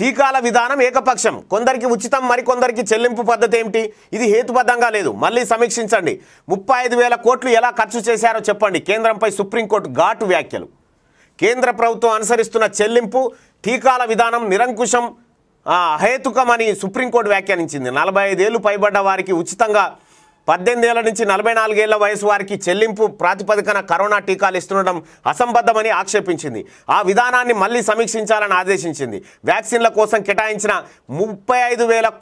టీకాల విధానం ఏకపక్షం కొందరికి ఉచితం మరికొందరికి చెల్లింపు పద్ధతి ఏమిటి ఇది హేతుబద్ధంగా లేదు మళ్ళీ సమీక్షించండి ముప్పై వేల కోట్లు ఎలా ఖర్చు చేశారో చెప్పండి కేంద్రంపై సుప్రీంకోర్టు ఘాటు వ్యాఖ్యలు కేంద్ర ప్రభుత్వం అనుసరిస్తున్న చెల్లింపు టీకాల విధానం నిరంకుశం అహేతుకమని సుప్రీంకోర్టు వ్యాఖ్యానించింది నలభై ఐదేళ్లు పైబడ్డ వారికి ఉచితంగా పద్దెనిమిదేళ్ల నుంచి నలభై నాలుగేళ్ల వయసు వారికి చెల్లింపు ప్రాతిపదికన కరోనా టీకాలు ఇస్తుండడం అసంబద్ధమని ఆక్షేపించింది ఆ విధానాన్ని మళ్లీ సమీక్షించాలని ఆదేశించింది వ్యాక్సిన్ల కోసం కేటాయించిన ముప్పై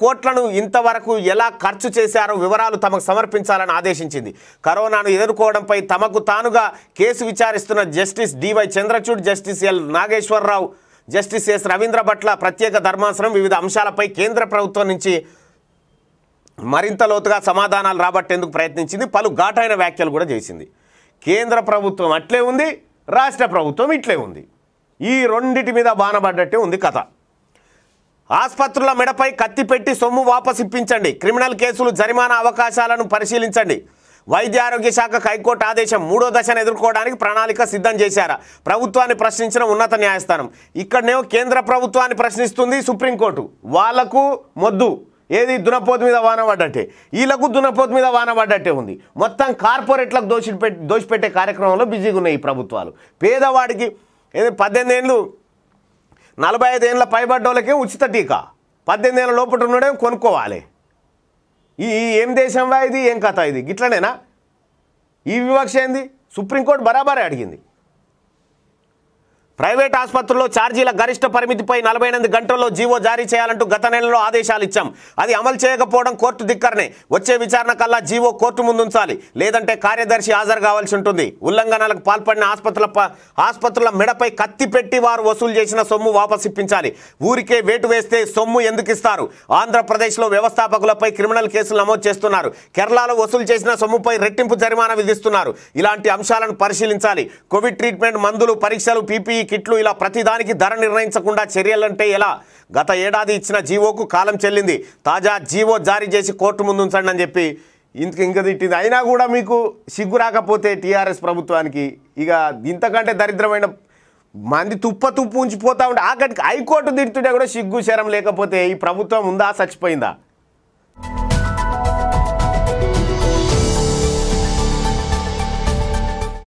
కోట్లను ఇంతవరకు ఎలా ఖర్చు చేశారో వివరాలు తమకు సమర్పించాలని ఆదేశించింది కరోనాను ఎదుర్కోవడంపై తమకు తానుగా కేసు విచారిస్తున్న justice DY Chandrachud justice L Nageswara Rao justice S Ravindra భట్ల ప్రత్యేక ధర్మాసనం వివిధ అంశాలపై కేంద్ర ప్రభుత్వం నుంచి మరింత లోతుగా సమాధానాలు రాబట్టేందుకు ప్రయత్నించింది పలు ఘాటైన వ్యాఖ్యలు కూడా చేసింది కేంద్ర ప్రభుత్వం అట్లే ఉంది రాష్ట్ర ప్రభుత్వం ఇట్లే ఉంది ఈ రెండింటి మీద బానబడ్డట్టే ఉంది కథ ఆసుపత్రుల మెడపై కత్తి పెట్టి సొమ్ము వాపస్ ఇప్పించండి క్రిమినల్ కేసులు జరిమానా అవకాశాలను పరిశీలించండి వైద్య ఆరోగ్య శాఖ హైకోర్టు ఆదేశం మూడో దశను ఎదుర్కోవడానికి ప్రణాళిక సిద్ధం చేశారా ప్రభుత్వాన్ని ప్రశ్నించిన ఉన్నత న్యాయస్థానం ఇక్కడనేమో కేంద్ర ప్రభుత్వాన్ని ప్రశ్నిస్తుంది సుప్రీంకోర్టు వాళ్లకు మొద్దు ఏది దునపోతు మీద వాన పడ్డట్టే వీళ్ళకు దునపోతు మీద వాన పడ్డట్టే ఉంది మొత్తం కార్పొరేట్లకు దోషి పెట్టి దోషిపెట్టే కార్యక్రమంలో బిజీగా ఉన్నాయి ఈ ప్రభుత్వాలు పేదవాడికి పద్దెనిమిది ఏళ్ళు నలభై ఐదు ఏళ్ళ పైబడ్డోళ్ళకే ఉచిత టీకా పద్దెనిమిది ఏళ్ళ లోపల ఉన్నాడే కొనుక్కోవాలి ఈ ఏం వా ఇది ఏం కథ ఇది గిట్లనేనా ఈ వివక్ష ఏంది సుప్రీంకోర్టు బరాబరే అడిగింది ప్రైవేట్ ఆసుపత్రుల్లో ఛార్జీల గరిష్ట పరిమితిపై నలభై ఎనిమిది గంటల్లో జీవో జారీ చేయాలంటూ గత నెలలో ఆదేశాలు ఇచ్చాం అది అమలు చేయకపోవడం కోర్టు దిక్కరనే వచ్చే విచారణ కల్లా జీవో కోర్టు ముందుంచాలి లేదంటే కార్యదర్శి హాజరు కావాల్సి ఉంటుంది ఉల్లంఘనలకు పాల్పడిన ఆసుపత్రుల ఆసుపత్రుల మెడపై కత్తి పెట్టి వారు వసూలు చేసిన సొమ్ము వాపసు ఇప్పించాలి ఊరికే వేటు వేస్తే సొమ్ము ఎందుకు ఇస్తారు ఆంధ్రప్రదేశ్లో వ్యవస్థాపకులపై క్రిమినల్ కేసులు నమోదు చేస్తున్నారు కేరళలో వసూలు చేసిన సొమ్ముపై రెట్టింపు జరిమానా విధిస్తున్నారు ఇలాంటి అంశాలను పరిశీలించాలి కోవిడ్ ట్రీట్మెంట్ మందులు పరీక్షలు పీపీఈ కిట్లు ఇలా ప్రతిదానికి ధర నిర్ణయించకుండా చర్యలంటే ఎలా గత ఏడాది ఇచ్చిన జీవోకు కాలం చెల్లింది తాజా జీవో జారీ చేసి కోర్టు ముందు ఉంచండి అని చెప్పి ఇంత ఇంక తిట్టింది అయినా కూడా మీకు సిగ్గు రాకపోతే టీఆర్ఎస్ ప్రభుత్వానికి ఇక ఇంతకంటే దరిద్రమైన మంది తుప్ప తుప్పు ఉంచిపోతూ ఉంటే ఆఖరికి హైకోర్టు తిడుతుంటే కూడా సిగ్గు శరం లేకపోతే ఈ ప్రభుత్వం ఉందా చచ్చిపోయిందా